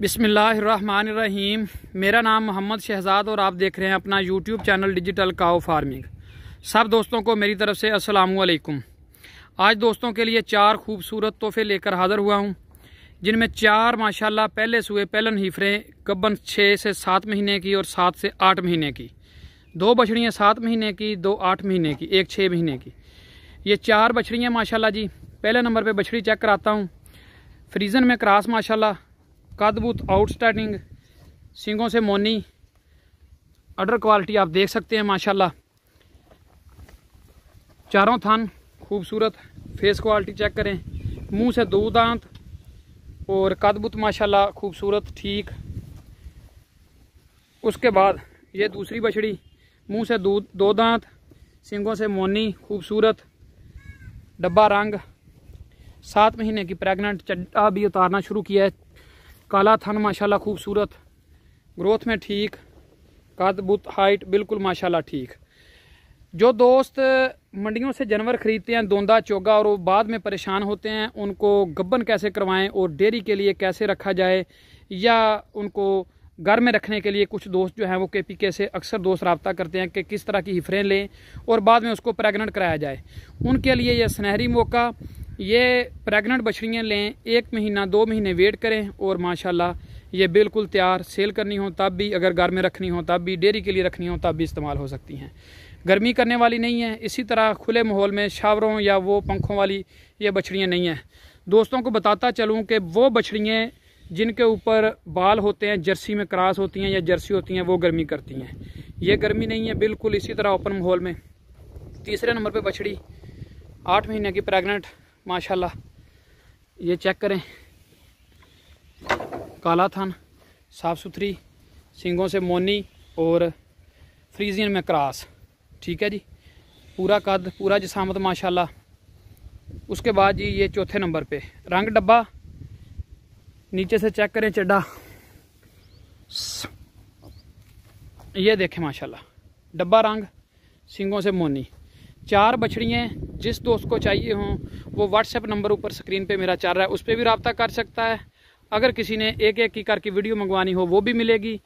बिसमीम मेरा नाम मोहम्मद शहजाद और आप देख रहे हैं अपना YouTube channel digital cow farming सब दोस्तों को मेरी तरफ से असलकुम आज दोस्तों के लिए चार खूबसूरत तोहफे लेकर हाज़र हुआ हूँ जिनमें चार माशाल्लाह पहले सुए पहलन हीफरें कब्बन छः से सात महीने की और सात से आठ महीने की दो बछड़ियाँ सात महीने की दो आठ महीने की एक छः महीने की ये चार बछड़ियाँ माशाल्लाह जी पहले नंबर पर बछड़ी चेक कराता हूँ फ्रीज़न में क्रास माशाल्लाह कदबूत आउटस्टैंडिंग सिंगों से मोनी अडर क्वालिटी आप देख सकते हैं माशाल्लाह चारों थान खूबसूरत फेस क्वालिटी चेक करें मुंह से दो दांत और कदबूत माशाल्लाह खूबसूरत ठीक उसके बाद ये दूसरी बछड़ी मुंह से दो दो दांत सिंगों से मोनी खूबसूरत डब्बा रंग सात महीने की प्रेग्नेंट चड्डा भी उतारना शुरू किया है काला थन माशाल्लाह खूबसूरत ग्रोथ में ठीक कद बुत हाइट बिल्कुल माशाल्लाह ठीक जो दोस्त मंडियों से जानवर ख़रीदते हैं दोंदा चोगा और वो बाद में परेशान होते हैं उनको गब्बन कैसे करवाएं और डेयरी के लिए कैसे रखा जाए या उनको घर में रखने के लिए कुछ दोस्त जो हैं वो के पी के से अक्सर दोस्त रबता करते हैं कि किस तरह की हिफरें लें और बाद में उसको प्रेगनेंट कराया जाए उनके लिए यह सुनहरी मौका ये प्रेग्नेंट बछड़ियाँ लें एक महीना दो महीने वेट करें और माशाल्लाह ये बिल्कुल तैयार सेल करनी हो तब भी अगर घर में रखनी हो तब भी डेयरी के लिए रखनी हो तब भी इस्तेमाल हो सकती हैं गर्मी करने वाली नहीं है इसी तरह खुले माहौल में शावरों या वो पंखों वाली ये बछड़ियाँ नहीं हैं दोस्तों को बताता चलूँ कि वो बछड़ियाँ जिनके ऊपर बाल होते हैं जर्सी में क्रास होती हैं या जर्सी होती हैं वो गर्मी करती हैं ये गर्मी नहीं है बिल्कुल इसी तरह ओपन माहौल में तीसरे नंबर पर बछड़ी आठ महीने की प्रेगनेंट माशाल्लाह ये चेक करें काला थान साफ़ सुथरी सिंगों से मोनी और फ्रीजियन में क्रास ठीक है जी पूरा कद पूरा जिसामत माशाल्लाह उसके बाद जी ये चौथे नंबर पे रंग डब्बा नीचे से चेक करें चड्डा ये देखें माशाल्लाह डब्बा रंग सिंगों से मोनी चार बछड़ियाँ जिस दोस्त को चाहिए हों वो व्हाट्सएप नंबर ऊपर स्क्रीन पे मेरा चल रहा है उस पर भी रबता कर सकता है अगर किसी ने एक एक की करके वीडियो मंगवानी हो वो भी मिलेगी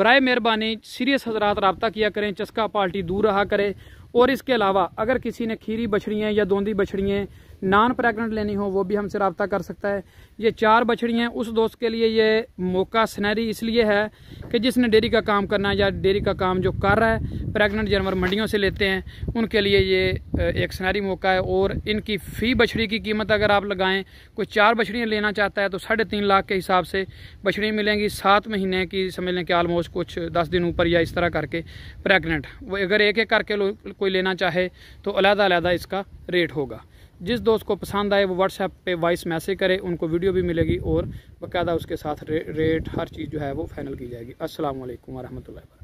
बरए मेहरबानी सीरियस हजरात रबता किया करें चस्का पार्टी दूर रहा करे और इसके अलावा अगर किसी ने खीरी बछड़ियाँ या दोंदी बछड़ियाँ नॉन प्रेगनेंट लेनी हो वो भी हमसे रबता कर सकता है ये चार बछड़ी हैं उस दोस्त के लिए ये मौका सनहरी इसलिए है कि जिसने डेयरी का काम करना है या डेयरी का काम जो कर रहा है प्रेग्नेंट जानवर मंडियों से लेते हैं उनके लिए ये एक सनहरी मौका है और इनकी फ़ी बछड़ी की कीमत अगर आप लगाएँ कोई चार बछड़ियाँ लेना चाहता है तो साढ़े तीन लाख के हिसाब से बछड़ी मिलेंगी सात महीने की समझ लें कि आलमोस्ट कुछ दस दिन ऊपर या इस तरह करके प्रेगनेंट वो अगर एक एक करके कोई लेना चाहे तो अलहदा अलहदा इसका रेट होगा जिस दोस्त को पसंद आए वो व्हाट्सएप पे वॉइस मैसेज करे उनको वीडियो भी मिलेगी और बाकायदा उसके साथ रे, रेट हर चीज़ जो है वो फाइनल की जाएगी असल वरहमल वर्क